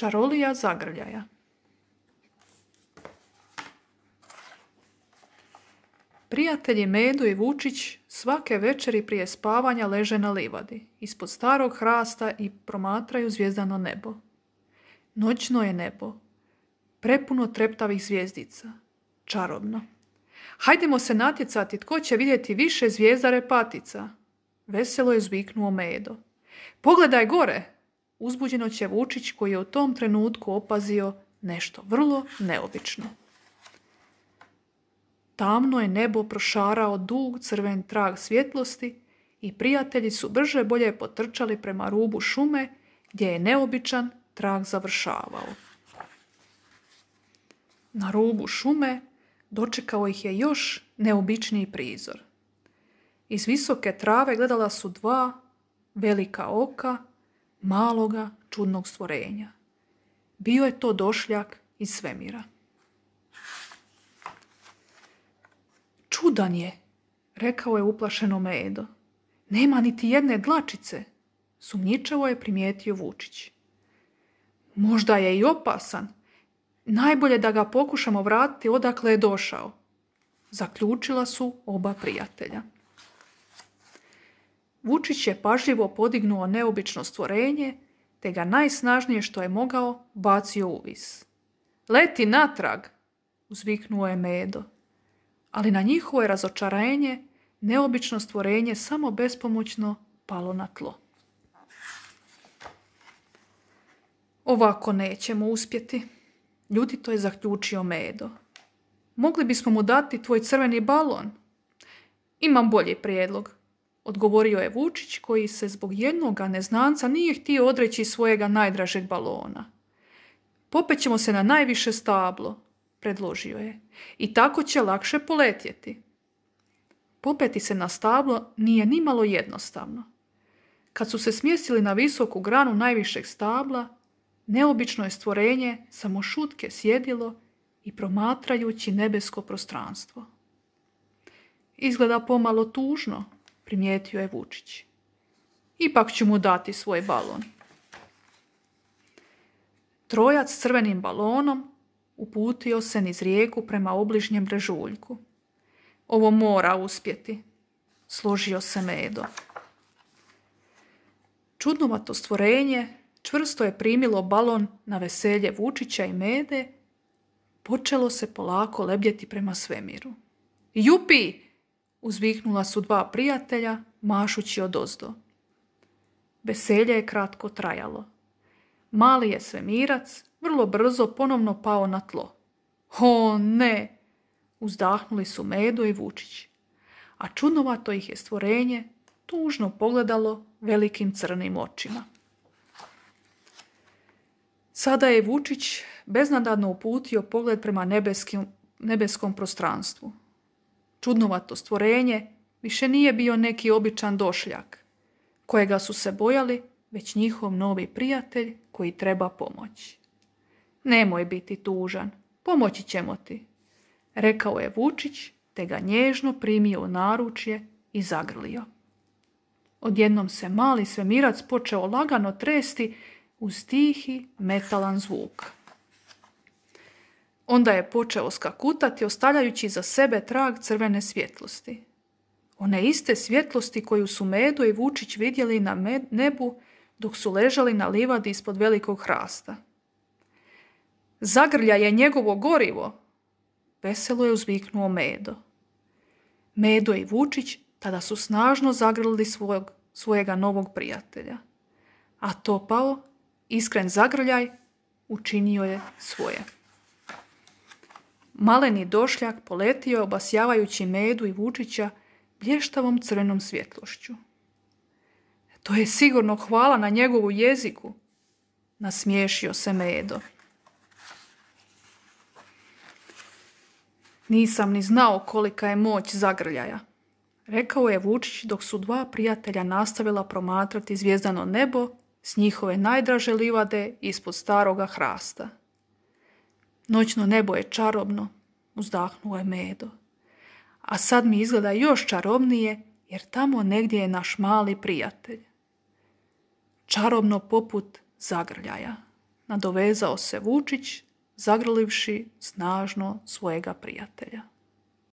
čarolija zagrljaja. Prijatelji Medu i Vučić svake večeri prije spavanja leže na livadi, ispod starog hrasta i promatraju zvijezdano nebo. Noćno je nebo, prepuno treptavih zvijezdica, čarobno. Hajdemo se natjecati tko će vidjeti više zvijezdare patica? veselo je zviknuo Medo. Pogledaj gore, uzbuđeno će Vučić koji je u tom trenutku opazio nešto vrlo neobično. Tamno je nebo prošarao dug crven trag svjetlosti i prijatelji su brže bolje potrčali prema rubu šume gdje je neobičan trag završavao. Na rubu šume dočekao ih je još neobičniji prizor. Iz visoke trave gledala su dva velika oka maloga čudnog stvorenja. Bio je to došljak iz svemira. Čudan je, rekao je uplašeno Medo. Nema niti jedne dlačice, sumnjičavo je primijetio Vučić. Možda je i opasan. Najbolje da ga pokušamo vratiti odakle je došao. Zaključila su oba prijatelja. Vučić je pažljivo podignuo neobično stvorenje, te ga najsnažnije što je mogao bacio u vis. Leti natrag, uzviknuo je Medo. Ali na njihovo je razočarenje neobično stvorenje samo bespomoćno palo na tlo. Ovako nećemo uspjeti. Ljudi to je zaključio Medo. Mogli bismo mu dati tvoj crveni balon? Imam bolji prijedlog. Odgovorio je Vučić koji se zbog jednoga neznanca nije htio odreći svojega najdražeg balona. ćemo se na najviše stablo, predložio je, i tako će lakše poletjeti. Popeti se na stablo nije nimalo jednostavno. Kad su se smjestili na visoku granu najvišeg stabla, neobično je stvorenje samo šutke sjedilo i promatrajući nebesko prostranstvo. Izgleda pomalo tužno, primijetio je Vučić. Ipak ću mu dati svoj balon. Trojac s crvenim balonom uputio se niz rijeku prema obližnjem brežuljku. Ovo mora uspjeti, složio se Medo. Čudnovato stvorenje čvrsto je primilo balon na veselje Vučića i Mede, počelo se polako lebljeti prema svemiru. Jupi, uzviknula su dva prijatelja, mašući od ozdo. Veselje je kratko trajalo. Mali je svemirac vrlo brzo ponovno pao na tlo. O ne! Uzdahnuli su Medo i Vučić. A čudnovato ih je stvorenje tužno pogledalo velikim crnim očima. Sada je Vučić beznadadno uputio pogled prema nebeskom prostranstvu čudnovato stvorenje, više nije bio neki običan došljak, kojega su se bojali, već njihov novi prijatelj koji treba pomoći. Nemoj biti tužan, pomoći ćemo ti, rekao je Vučić, te ga nježno primio u naručje i zagrlio. Odjednom se mali svemirac počeo lagano tresti uz tihi metalan zvuk. Onda je počeo skakutati, ostavljajući za sebe trag crvene svjetlosti. One iste svjetlosti koju su Medo i Vučić vidjeli na nebu dok su ležali na livadi ispod velikog hrasta. Zagrlja je njegovo gorivo, veselo je uzviknuo Medo. Medo i Vučić tada su snažno zagrlili svog, svojega novog prijatelja. A Topao, iskren zagrljaj, učinio je svoje. Maleni došljak poletio obasjavajući medu i Vučića blještavom crvenom svjetlošću. To je sigurno hvala na njegovu jeziku, nasmiješio se Medo. Nisam ni znao kolika je moć zagrljaja, rekao je Vučić dok su dva prijatelja nastavila promatrati zvijezdano nebo s njihove najdraže livade ispod staroga hrasta. Noćno nebo je čarobno, uzdahnuo je Medo. A sad mi izgleda još čarobnije, jer tamo negdje je naš mali prijatelj. Čarobno poput zagrljaja, nadovezao se Vučić, zagrlivši snažno svojega prijatelja.